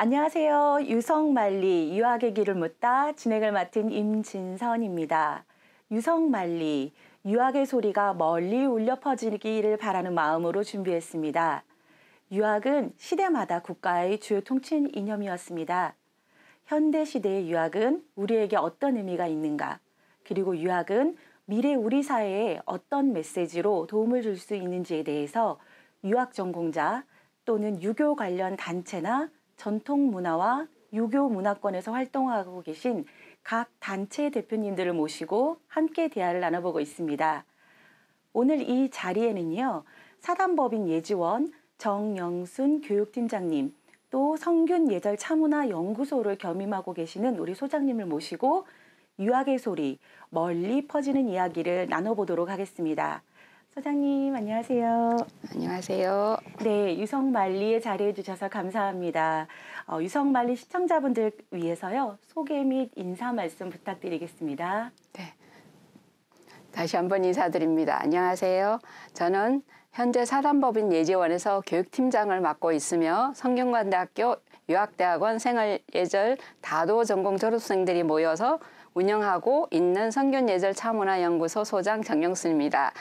안녕하세요. 유성만리 유학의 길을 묻다 진행을 맡은 임진선입니다. 유성만리 유학의 소리가 멀리 울려 퍼지기를 바라는 마음으로 준비했습니다. 유학은 시대마다 국가의 주요 통치인 이념이었습니다. 현대 시대의 유학은 우리에게 어떤 의미가 있는가? 그리고 유학은 미래 우리 사회에 어떤 메시지로 도움을 줄 수 있는지에 대해서 유학 전공자 또는 유교 관련 단체나 전통 문화와 유교 문화권에서 활동하고 계신 각 단체 대표님들을 모시고 함께 대화를 나눠보고 있습니다. 오늘 이 자리에는요, 사단법인 예지원 정영순 교육팀장님, 또 성균 예절 차문화 연구소를 겸임하고 계시는 우리 소장님을 모시고 유학의 소리, 멀리 퍼지는 이야기를 나눠보도록 하겠습니다. 소장님 안녕하세요. 안녕하세요. 네, 유성말리에 자리해 주셔서 감사합니다. 어, 유성말리 시청자분들 위해서요. 소개 및 인사 말씀 부탁드리겠습니다. 네. 다시 한번 인사드립니다. 안녕하세요. 저는 현재 사단법인 예지원에서 교육팀장을 맡고 있으며 성균관대학교 유학대학원 생활예절 다도 전공 졸업생들이 모여서 운영하고 있는 성균예절 차문화연구소 소장 정영수입니다.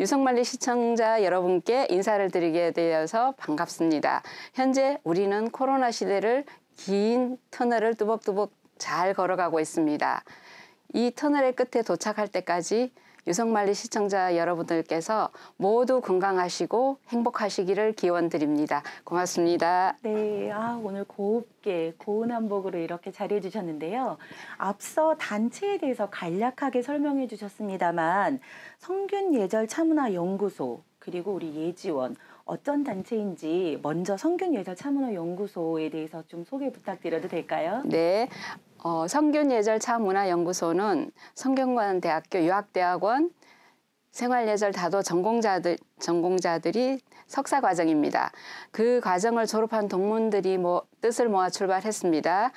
유성만리 시청자 여러분께 인사를 드리게 되어서 반갑습니다. 현재 우리는 코로나 시대를 긴 터널을 뚜벅뚜벅 잘 걸어가고 있습니다. 이 터널의 끝에 도착할 때까지 유성만리 시청자 여러분들께서 모두 건강하시고 행복하시기를 기원드립니다. 고맙습니다. 네, 아, 오늘 곱게 고운 한복으로 이렇게 자리해 주셨는데요. 앞서 단체에 대해서 간략하게 설명해 주셨습니다만 성균 예절 차문화 연구소 그리고 우리 예지원 어떤 단체인지 먼저 성균 예절 차문화 연구소에 대해서 좀 소개 부탁드려도 될까요? 네. 어, 성균 예절 차문화 연구소는 성균관대학교 유학대학원 생활예절 다도 전공자들 전공자들이 석사 과정입니다. 그 과정을 졸업한 동문들이 뭐 뜻을 모아 출발했습니다.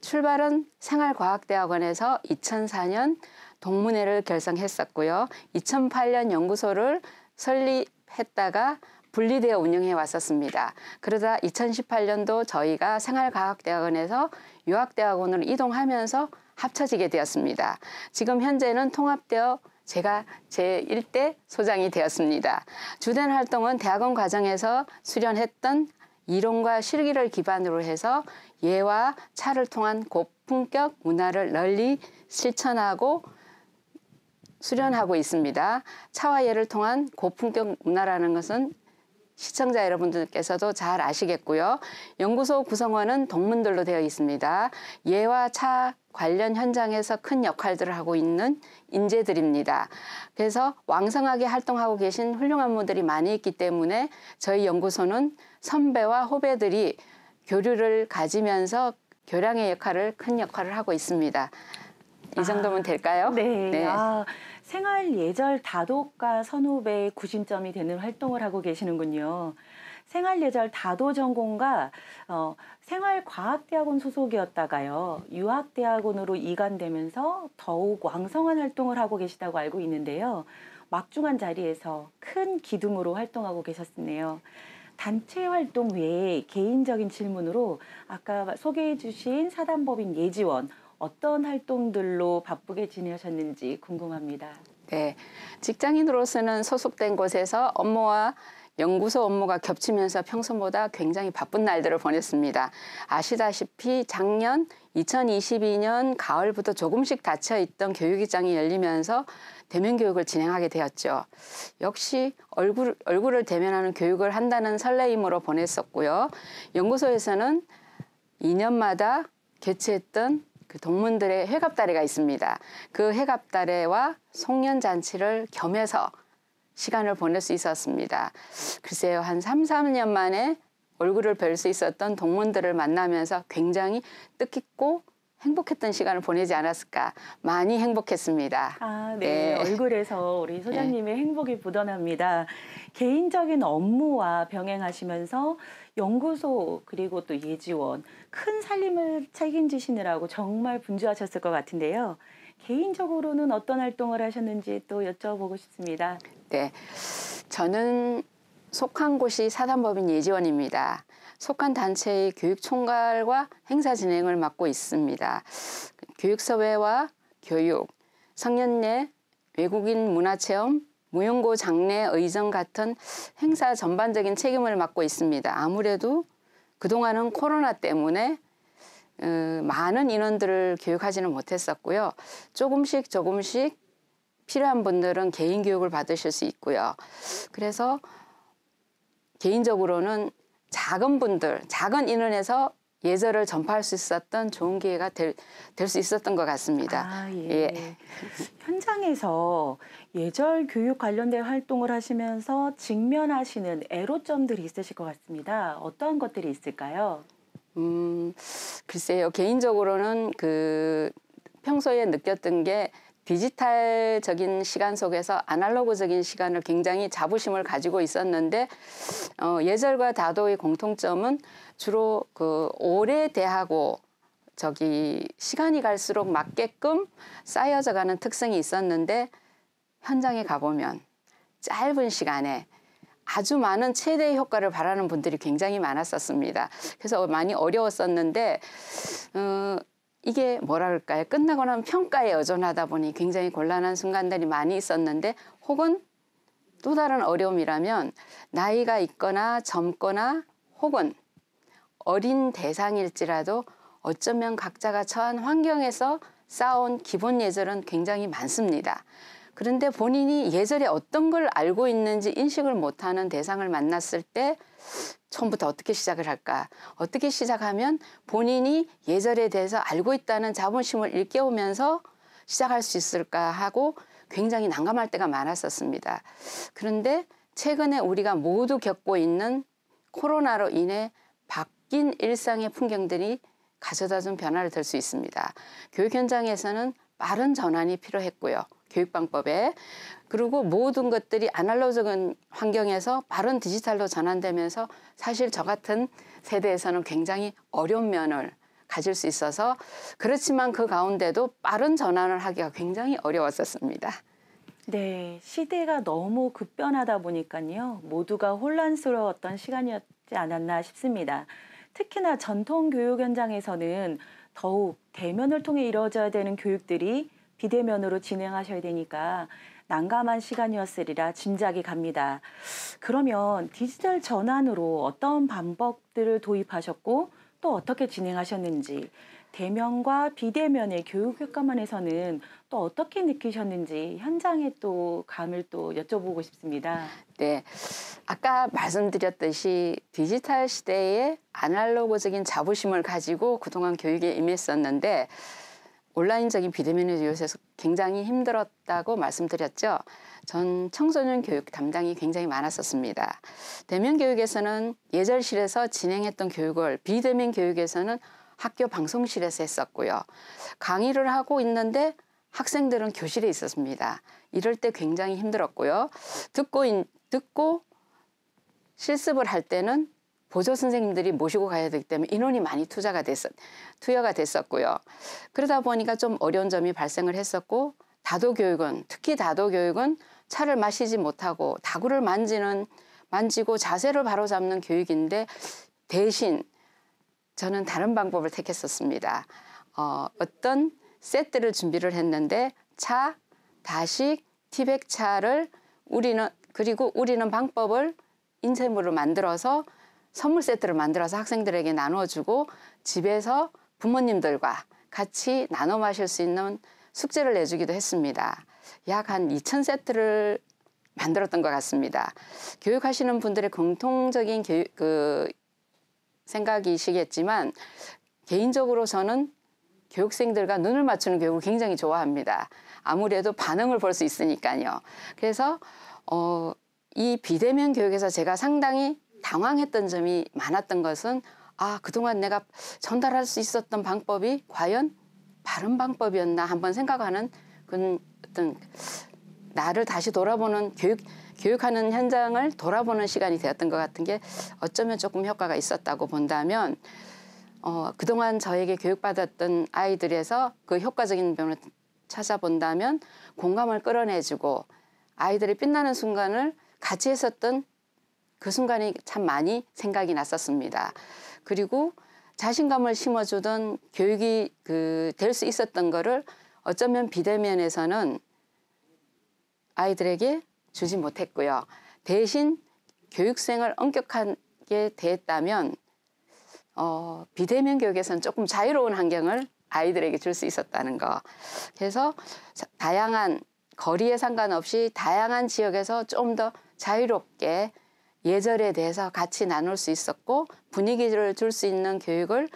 출발은 생활과학대학원에서 2004년 동문회를 결성했었고요. 2008년 연구소를 설립했다가 분리되어 운영해 왔었습니다. 그러다 2018년도 저희가 생활과학대학원에서 유학대학원으로 이동하면서 합쳐지게 되었습니다. 지금 현재는 통합되어 제가 제1대 소장이 되었습니다. 주된 활동은 대학원 과정에서 수련했던 이론과 실기를 기반으로 해서 예와 차를 통한 고품격 문화를 널리 실천하고 수련하고 있습니다. 차와 예를 통한 고품격 문화라는 것은 시청자 여러분들께서도 잘 아시겠고요. 연구소 구성원은 동문들로 되어 있습니다. 예와 차 관련 현장에서 큰 역할들을 하고 있는 인재들입니다. 그래서 왕성하게 활동하고 계신 훌륭한 분들이 많이 있기 때문에 저희 연구소는 선배와 후배들이 교류를 가지면서 교량의 역할을 큰 역할을 하고 있습니다. 이 아, 정도면 될까요? 네. 네. 아. 생활 예절 다독과 선후배의 구심점이 되는 활동을 하고 계시는군요. 생활 예절 다도 전공과 어, 생활과학대학원 소속이었다가요 유학대학원으로 이관되면서 더욱 왕성한 활동을 하고 계시다고 알고 있는데요. 막중한 자리에서 큰 기둥으로 활동하고 계셨네요. 단체 활동 외에 개인적인 질문으로 아까 소개해 주신 사단법인 예지원 어떤 활동들로 바쁘게 지내셨는지 궁금합니다. 네, 직장인으로서는 소속된 곳에서 업무와 연구소 업무가 겹치면서 평소보다 굉장히 바쁜 날들을 보냈습니다. 아시다시피 작년 2022년 가을부터 조금씩 닫혀 있던 교육이장이 열리면서 대면 교육을 진행하게 되었죠. 역시 얼굴, 얼굴을 대면하는 교육을 한다는 설레임으로 보냈었고요. 연구소에서는 2년마다 개최했던 그 동문들의 회갑다리가 있습니다. 그 회갑다리와 송년잔치를 겸해서 시간을 보낼 수 있었습니다. 글쎄요, 한 3, 4년 만에 얼굴을 뵐 수 있었던 동문들을 만나면서 굉장히 뜻깊고 행복했던 시간을 보내지 않았을까 많이 행복했습니다. 아, 네. 네. 얼굴에서 우리 소장님의 네. 행복이 묻어납니다. 개인적인 업무와 병행하시면서 연구소 그리고 또 예지원 큰 살림을 책임지시느라고 정말 분주하셨을 것 같은데요. 개인적으로는 어떤 활동을 하셨는지 또 여쭤보고 싶습니다. 네, 저는 속한 곳이 사단법인 예지원입니다. 속한 단체의 교육 총괄과 행사 진행을 맡고 있습니다. 교육사회와 교육, 성년내 외국인 문화체험, 무용고 장례 의전 같은 행사 전반적인 책임을 맡고 있습니다. 아무래도 그동안은 코로나 때문에 어, 많은 인원들을 교육하지는 못했었고요. 조금씩 조금씩 필요한 분들은 개인 교육을 받으실 수 있고요. 그래서 개인적으로는 작은 분들, 작은 인원에서 예절을 전파할 수 있었던 좋은 기회가 될 수 있었던 것 같습니다. 아, 예. 예. 현장에서 예절 교육 관련된 활동을 하시면서 직면하시는 애로점들이 있으실 것 같습니다. 어떠한 것들이 있을까요? 음, 글쎄요. 개인적으로는 그 평소에 느꼈던 게 디지털적인 시간 속에서 아날로그적인 시간을 굉장히 자부심을 가지고 있었는데 어, 예절과 다도의 공통점은 주로 그 오래대하고 저기 시간이 갈수록 맞게끔 쌓여져 가는 특성이 있었는데 현장에 가보면 짧은 시간에 아주 많은 최대 효과를 바라는 분들이 굉장히 많았었습니다. 그래서 많이 어려웠었는데 어, 이게 뭐랄까요 끝나고 나면 평가에 의존하다 보니 굉장히 곤란한 순간들이 많이 있었는데 혹은 또 다른 어려움이라면 나이가 있거나 젊거나 혹은 어린 대상일지라도 어쩌면 각자가 처한 환경에서 쌓아온 기본 예절은 굉장히 많습니다. 그런데 본인이 예절에 어떤 걸 알고 있는지 인식을 못하는 대상을 만났을 때 처음부터 어떻게 시작을 할까? 어떻게 시작하면 본인이 예절에 대해서 알고 있다는 자본심을 일깨우면서 시작할 수 있을까 하고 굉장히 난감할 때가 많았었습니다. 그런데 최근에 우리가 모두 겪고 있는 코로나로 인해 바뀐 일상의 풍경들이 가져다 준 변화를 들 수 있습니다. 교육 현장에서는 빠른 전환이 필요했고요. 교육 방법에 그리고 모든 것들이 아날로그적인 환경에서 빠른 디지털로 전환되면서 사실 저 같은 세대에서는 굉장히 어려운 면을 가질 수 있어서 그렇지만 그 가운데도 빠른 전환을 하기가 굉장히 어려웠었습니다. 네, 시대가 너무 급변하다 보니까요. 모두가 혼란스러웠던 시간이었지 않았나 싶습니다. 특히나 전통 교육 현장에서는 더욱 대면을 통해 이루어져야 되는 교육들이 비대면으로 진행하셔야 되니까 난감한 시간이었으리라 짐작이 갑니다. 그러면 디지털 전환으로 어떤 방법들을 도입하셨고 또 어떻게 진행하셨는지 대면과 비대면의 교육 효과만에서는 또 어떻게 느끼셨는지 현장의 또 감을 또 여쭤보고 싶습니다. 네. 아까 말씀드렸듯이 디지털 시대에 아날로그적인 자부심을 가지고 그동안 교육에 임했었는데 온라인적인 비대면을 요새서 굉장히 힘들었다고 말씀드렸죠. 전 청소년 교육 담당이 굉장히 많았었습니다. 대면 교육에서는 예절실에서 진행했던 교육을 비대면 교육에서는 학교 방송실에서 했었고요. 강의를 하고 있는데 학생들은 교실에 있었습니다. 이럴 때 굉장히 힘들었고요. 듣고 듣고 실습을 할 때는 보조 선생님들이 모시고 가야 되기 때문에 인원이 많이 투자가 됐었, 투여가 됐었고요. 그러다 보니까 좀 어려운 점이 발생을 했었고 다도 교육은 특히 다도 교육은 차를 마시지 못하고 다구를 만지는 만지고 자세를 바로 잡는 교육인데 대신 저는 다른 방법을 택했었습니다. 어, 어떤 세트를 준비를 했는데 차, 다식, 티백 차를 우리는 그리고 우리는 방법을 인쇄물을 만들어서 선물 세트를 만들어서 학생들에게 나눠주고 집에서 부모님들과 같이 나눠 마실 수 있는 숙제를 내주기도 했습니다. 약 한 2천 세트를 만들었던 것 같습니다. 교육하시는 분들의 공통적인 교육, 그 생각이시겠지만 개인적으로 저는 교육생들과 눈을 맞추는 교육을 굉장히 좋아합니다. 아무래도 반응을 볼 수 있으니까요. 그래서 어, 이 비대면 교육에서 제가 상당히 당황했던 점이 많았던 것은 아, 그동안 내가 전달할 수 있었던 방법이 과연 바른 방법이었나 한번 생각하는 그 어떤 나를 다시 돌아보는 교육 교육하는 현장을 돌아보는 시간이 되었던 것 같은 게 어쩌면 조금 효과가 있었다고 본다면 어, 그동안 저에게 교육받았던 아이들에서 그 효과적인 면을 찾아본다면 공감을 끌어내주고 아이들의 빛나는 순간을 같이 했었던 그 순간이 참 많이 생각이 났었습니다. 그리고 자신감을 심어주던 교육이 그 될 수 있었던 거를 어쩌면 비대면에서는 아이들에게 주지 못했고요. 대신 교육생을 엄격하게 대했다면 어, 비대면 교육에서는 조금 자유로운 환경을 아이들에게 줄 수 있었다는 거. 그래서 다양한 거리에 상관없이 다양한 지역에서 좀 더 자유롭게 예절에 대해서 같이 나눌 수 있었고 분위기를 줄 수 있는 교육을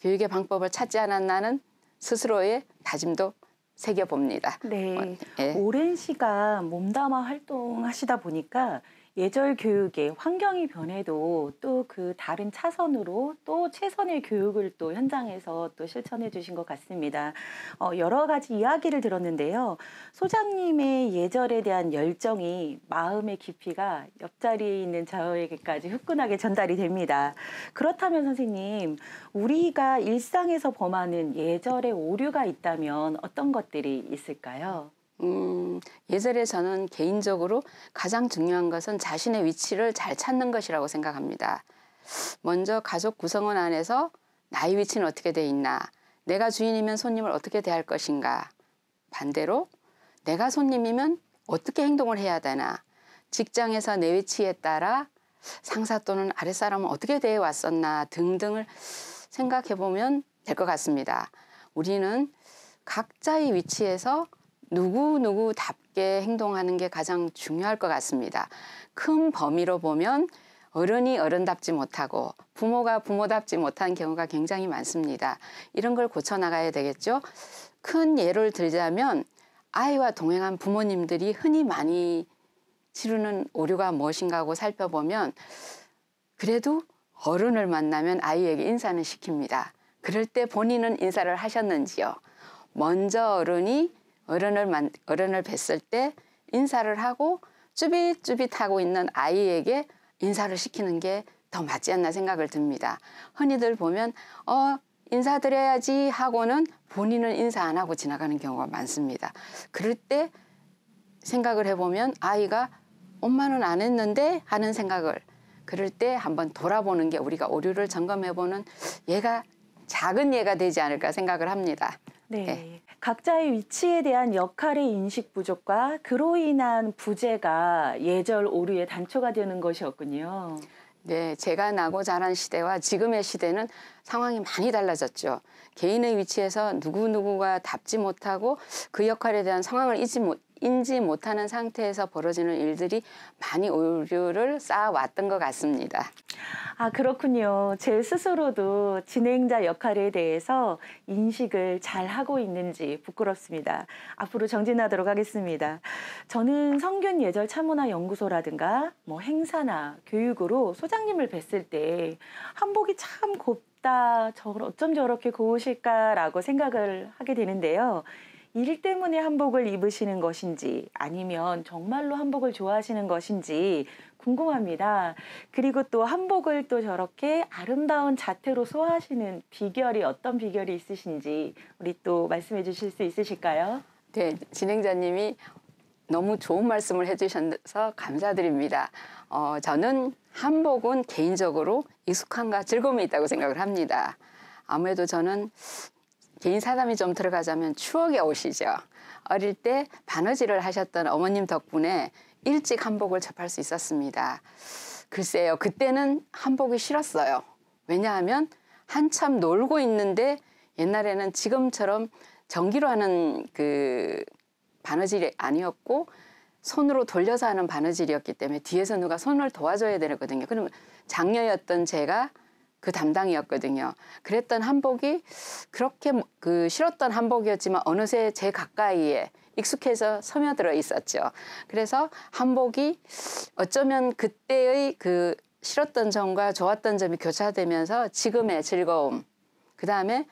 교육의 방법을 찾지 않았나는 스스로의 다짐도 새겨봅니다. 네. 어, 예. 오랜 시간 몸담아 활동하시다 보니까 예절 교육의 환경이 변해도 또 그 다른 차선으로 또 최선의 교육을 또 현장에서 또 실천해 주신 것 같습니다. 어, 여러 가지 이야기를 들었는데요. 소장님의 예절에 대한 열정이 마음의 깊이가 옆자리에 있는 저에게까지 후끈하게 전달이 됩니다. 그렇다면 선생님, 우리가 일상에서 범하는 예절의 오류가 있다면 어떤 것들이 있을까요? 음, 예절에서는 개인적으로 가장 중요한 것은 자신의 위치를 잘 찾는 것이라고 생각합니다. 먼저 가족 구성원 안에서 나의 위치는 어떻게 돼 있나, 내가 주인이면 손님을 어떻게 대할 것인가, 반대로 내가 손님이면 어떻게 행동을 해야 되나, 직장에서 내 위치에 따라 상사 또는 아랫사람은 어떻게 대해 왔었나 등등을 생각해 보면 될 것 같습니다. 우리는 각자의 위치에서 누구누구답게 행동하는 게 가장 중요할 것 같습니다. 큰 범위로 보면 어른이 어른답지 못하고 부모가 부모답지 못한 경우가 굉장히 많습니다. 이런 걸 고쳐나가야 되겠죠. 큰 예를 들자면 아이와 동행한 부모님들이 흔히 많이 치르는 오류가 무엇인가 하고 살펴보면 그래도 어른을 만나면 아이에게 인사는 시킵니다. 그럴 때 본인은 인사를 하셨는지요. 먼저 어른이 어른을 만, 어른을 뵀을 때 인사를 하고 쭈빗쭈빗하고 있는 아이에게 인사를 시키는 게 더 맞지 않나 생각을 듭니다. 흔히들 보면 어 인사드려야지 하고는 본인은 인사 안 하고 지나가는 경우가 많습니다. 그럴 때 생각을 해보면 아이가 엄마는 안 했는데 하는 생각을 그럴 때 한번 돌아보는 게 우리가 오류를 점검해보는 얘가 작은 예가 되지 않을까 생각을 합니다. 네. 네. 각자의 위치에 대한 역할의 인식 부족과 그로 인한 부재가 예절 오류의 단초가 되는 것이었군요. 네, 제가 나고 자란 시대와 지금의 시대는 상황이 많이 달라졌죠. 개인의 위치에서 누구누구가 답지 못하고 그 역할에 대한 상황을 잊지 못, 인지 못하는 상태에서 벌어지는 일들이 많이 오류를 쌓아왔던 것 같습니다. 아 그렇군요. 제 스스로도 진행자 역할에 대해서 인식을 잘 하고 있는지 부끄럽습니다. 앞으로 정진하도록 하겠습니다. 저는 성균 예절 참문화 연구소라든가 뭐 행사나 교육으로 소장님을 뵀을 때 한복이 참 곱. 다저걸 어쩜 저렇게 고우실까라고 생각을 하게 되는데요. 일 때문에 한복을 입으시는 것인지 아니면 정말로 한복을 좋아하시는 것인지 궁금합니다. 그리고 또 한복을 또 저렇게 아름다운 자태로 소화하시는 비결이 어떤 비결이 있으신지 우리 또 말씀해 주실 수 있으실까요? 네, 진행자님이 너무 좋은 말씀을 해주셔서 감사드립니다. 어, 저는 한복은 개인적으로 익숙함과 즐거움이 있다고 생각을 합니다. 아무래도 저는 개인 사담이 좀 들어가자면 추억에오시죠 어릴 때 바느질을 하셨던 어머님 덕분에 일찍 한복을 접할 수 있었습니다. 글쎄요, 그때는 한복이 싫었어요. 왜냐하면 한참 놀고 있는데 옛날에는 지금처럼 전기로 하는 그 바느질이 아니었고 손으로 돌려서 하는 바느질이었기 때문에 뒤에서 누가 손을 도와줘야 되거든요. 그러면 장녀였던 제가 그 담당이었거든요. 그랬던 한복이 그렇게 뭐, 그 싫었던 한복이었지만 어느새 제 가까이에 익숙해서 서며들어 있었죠. 그래서 한복이 어쩌면 그때의 그 싫었던 점과 좋았던 점이 교차되면서 지금의 즐거움, 그 다음에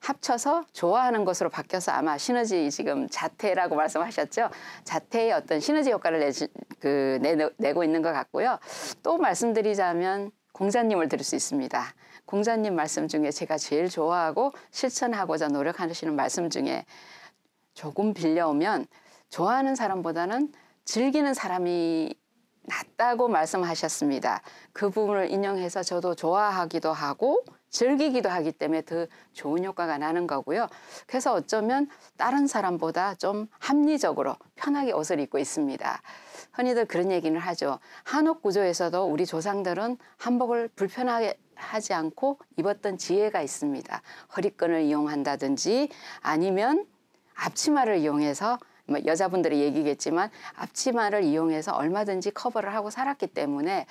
합쳐서 좋아하는 것으로 바뀌어서 아마 시너지 지금 자태라고 말씀하셨죠. 자태의 어떤 시너지 효과를 내, 그, 내, 내고 있는 것 같고요. 또 말씀드리자면 공자님을 들을 수 있습니다. 공자님 말씀 중에 제가 제일 좋아하고 실천하고자 노력하시는 말씀 중에 조금 빌려오면 좋아하는 사람보다는 즐기는 사람이 낫다고 말씀하셨습니다. 그 부분을 인용해서 저도 좋아하기도 하고 즐기기도 하기 때문에 더 좋은 효과가 나는 거고요. 그래서 어쩌면 다른 사람보다 좀 합리적으로 편하게 옷을 입고 있습니다. 흔히들 그런 얘기를 하죠. 한옥 구조에서도 우리 조상들은 한복을 불편하게 하지 않고 입었던 지혜가 있습니다. 허리끈을 이용한다든지 아니면 앞치마를 이용해서 뭐 여자분들의 얘기겠지만 앞치마를 이용해서 얼마든지 커버를 하고 살았기 때문에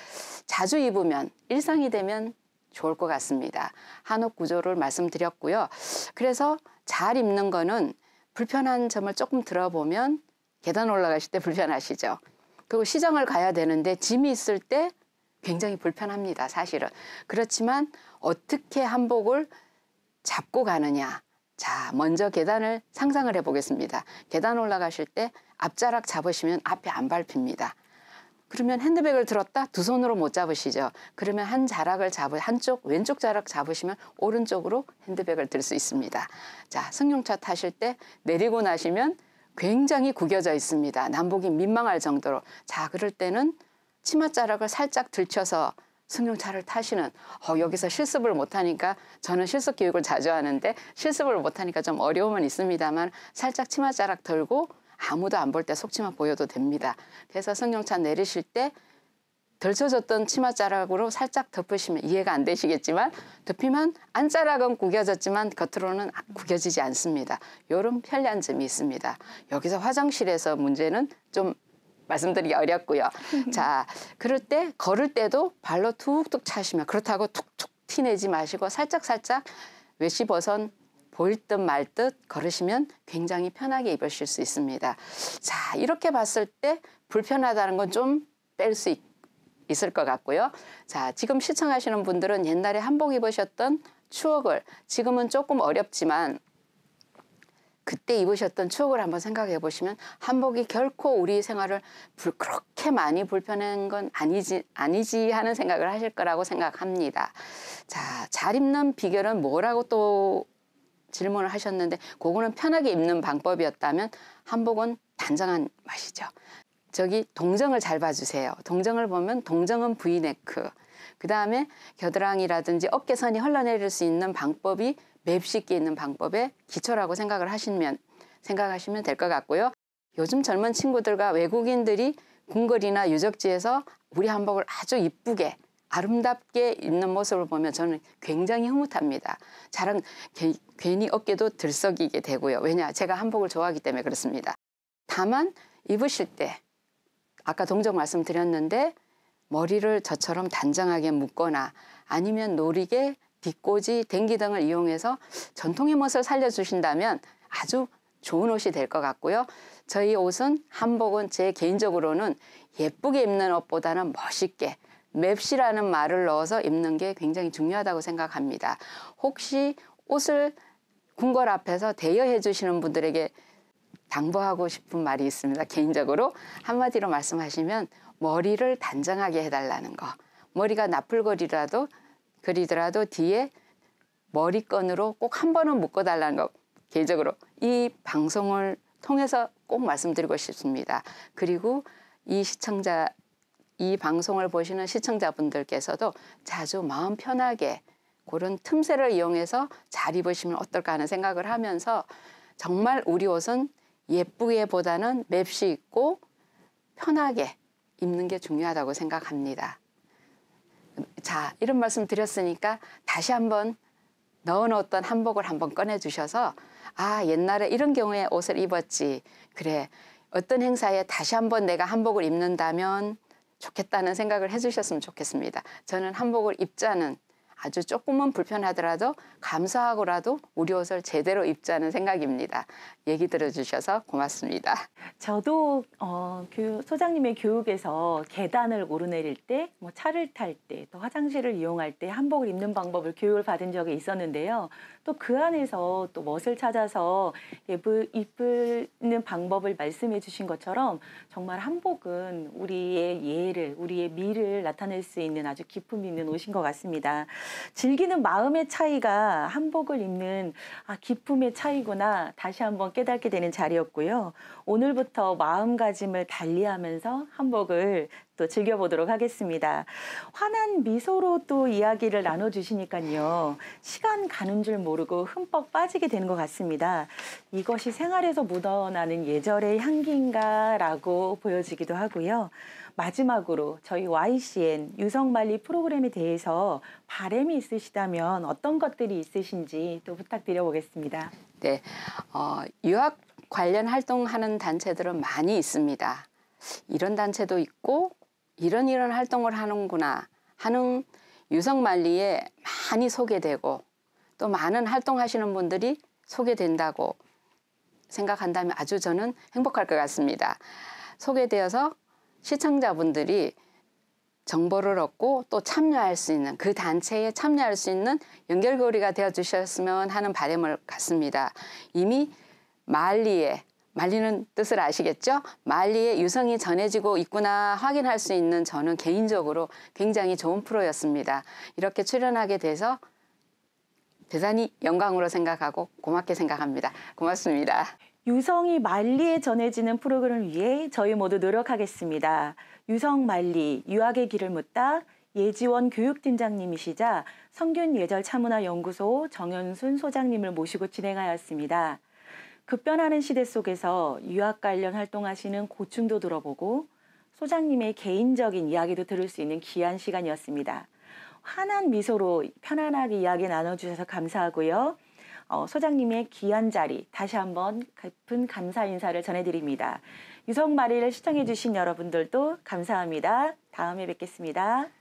자주 입으면 일상이 되면 좋을 것 같습니다. 한옥 구조를 말씀드렸고요. 그래서 잘 입는 거는 불편한 점을 조금 들어보면 계단 올라가실 때 불편하시죠. 그리고 시장을 가야 되는데 짐이 있을 때 굉장히 불편합니다. 사실은. 그렇지만 어떻게 한복을 잡고 가느냐. 자, 먼저 계단을 상상을 해보겠습니다. 계단 올라가실 때 앞자락 잡으시면 앞에안 밟힙니다. 그러면 핸드백을 들었다 두 손으로 못 잡으시죠. 그러면 한 자락을 잡을 한쪽 왼쪽 자락 잡으시면 오른쪽으로 핸드백을 들 수 있습니다. 자, 승용차 타실 때 내리고 나시면 굉장히 구겨져 있습니다. 남복이 민망할 정도로. 자, 그럴 때는 치마자락을 살짝 들쳐서 승용차를 타시는 어, 여기서 실습을 못하니까 저는 실습 교육을 자주 하는데 실습을 못하니까 좀 어려움은 있습니다만 살짝 치마자락 들고 아무도 안 볼 때속치만 보여도 됩니다. 그래서 승용차 내리실 때 덜쳐졌던 치마자락으로 살짝 덮으시면 이해가 안 되시겠지만 덮이면 안자락은 구겨졌지만 겉으로는 구겨지지 않습니다. 이런 편리한 점이 있습니다. 여기서 화장실에서 문제는 좀 말씀드리기 어렵고요. 자, 그럴 때 걸을 때도 발로 툭툭 차시면 그렇다고 툭툭 티내지 마시고 살짝살짝 외시 버선 보일 듯 말 듯 걸으시면 굉장히 편하게 입으실 수 있습니다. 자, 이렇게 봤을 때 불편하다는 건 좀 뺄 수 있을 것 같고요. 자, 지금 시청하시는 분들은 옛날에 한복 입으셨던 추억을 지금은 조금 어렵지만 그때 입으셨던 추억을 한번 생각해 보시면 한복이 결코 우리 생활을 불, 그렇게 많이 불편한 건 아니지 아니지 하는 생각을 하실 거라고 생각합니다. 자, 잘 입는 비결은 뭐라고 또 질문을 하셨는데 그거는 편하게 입는 방법이었다면 한복은 단정한 맛이죠. 저기 동정을 잘 봐주세요. 동정을 보면 동정은 브이네크. 그 다음에 겨드랑이라든지 어깨선이 흘러내릴 수 있는 방법이 맵쉽게 있는 방법의 기초라고 생각을 하시면 생각하시면 될 것 같고요. 요즘 젊은 친구들과 외국인들이 궁궐이나 유적지에서 우리 한복을 아주 이쁘게 아름답게 입는 모습을 보면 저는 굉장히 흐뭇합니다. 잘은 괜히 어깨도 들썩이게 되고요. 왜냐 제가 한복을 좋아하기 때문에 그렇습니다. 다만 입으실 때 아까 동정 말씀드렸는데 머리를 저처럼 단정하게 묶거나 아니면 노리개, 뒷꽂이, 댕기 등을 이용해서 전통의 멋을 살려주신다면 아주 좋은 옷이 될 것 같고요. 저희 옷은 한복은 제 개인적으로는 예쁘게 입는 옷보다는 멋있게 맵시라는 말을 넣어서 입는 게 굉장히 중요하다고 생각합니다. 혹시 옷을 궁궐 앞에서 대여해 주시는 분들에게 당부하고 싶은 말이 있습니다. 개인적으로 한마디로 말씀하시면 머리를 단정하게 해달라는 거. 머리가 나풀거리라도 그리더라도 뒤에 머리끈으로 꼭 한 번은 묶어달라는 거. 개인적으로 이 방송을 통해서 꼭 말씀드리고 싶습니다. 그리고 이 시청자 이 방송을 보시는 시청자분들께서도 자주 마음 편하게 그런 틈새를 이용해서 잘 입으시면 어떨까 하는 생각을 하면서 정말 우리 옷은 예쁘게보다는 맵시 입고 편하게 입는 게 중요하다고 생각합니다. 자, 이런 말씀 드렸으니까 다시 한번 넣어놓았던 한복을 한번 꺼내주셔서 아, 옛날에 이런 경우에 옷을 입었지. 그래, 어떤 행사에 다시 한번 내가 한복을 입는다면 좋겠다는 생각을 해주셨으면 좋겠습니다. 저는 한복을 입자는 아주 조금은 불편하더라도 감사하고라도 우리 옷을 제대로 입자는 생각입니다. 얘기 들어주셔서 고맙습니다. 저도 어, 교육, 소장님의 교육에서 계단을 오르내릴 때, 뭐 차를 탈 때, 또 화장실을 이용할 때 한복을 입는 방법을 교육을 받은 적이 있었는데요. 또그 안에서 또 멋을 찾아서 예불 입는 방법을 말씀해 주신 것처럼 정말 한복은 우리의 예를, 우리의 미를 나타낼 수 있는 아주 기품 있는 옷인 것 같습니다. 즐기는 마음의 차이가 한복을 입는 아, 기품의 차이구나 다시 한번 깨닫게 되는 자리였고요. 오늘부터 마음가짐을 달리하면서 한복을 또 즐겨보도록 하겠습니다. 환한 미소로 또 이야기를 나눠주시니까요. 시간 가는 줄 모르고 흠뻑 빠지게 되는 것 같습니다. 이것이 생활에서 묻어나는 예절의 향기인가라고 보여지기도 하고요. 마지막으로 저희 YCN 유성말리 프로그램에 대해서 바램이 있으시다면 어떤 것들이 있으신지 또 부탁드려보겠습니다. 네, 어, 유학 관련 활동하는 단체들은 많이 있습니다. 이런 단체도 있고 이런 이런 활동을 하는구나 하는 유성만리에 많이 소개되고 또 많은 활동하시는 분들이 소개된다고 생각한다면 아주 저는 행복할 것 같습니다. 소개되어서 시청자분들이 정보를 얻고 또 참여할 수 있는 그 단체에 참여할 수 있는 연결고리가 되어 주셨으면 하는 바람을 갖습니다. 이미 말리에 말리는 뜻을 아시겠죠? 말리의 유성이 전해지고 있구나 확인할 수 있는 저는 개인적으로 굉장히 좋은 프로였습니다. 이렇게 출연하게 돼서 대단히 영광으로 생각하고 고맙게 생각합니다. 고맙습니다. 유성이 말리에 전해지는 프로그램을 위해 저희 모두 노력하겠습니다. 유성 말리 유학의 길을 묻다 예지원 교육팀장님이시자 성균예절차문화연구소 정현순 소장님을 모시고 진행하였습니다. 급변하는 시대 속에서 유학 관련 활동하시는 고충도 들어보고 소장님의 개인적인 이야기도 들을 수 있는 귀한 시간이었습니다. 환한 미소로 편안하게 이야기 나눠주셔서 감사하고요. 어, 소장님의 귀한 자리 다시 한번 깊은 감사 인사를 전해드립니다. 유성마리를 시청해주신 여러분들도 감사합니다. 다음에 뵙겠습니다.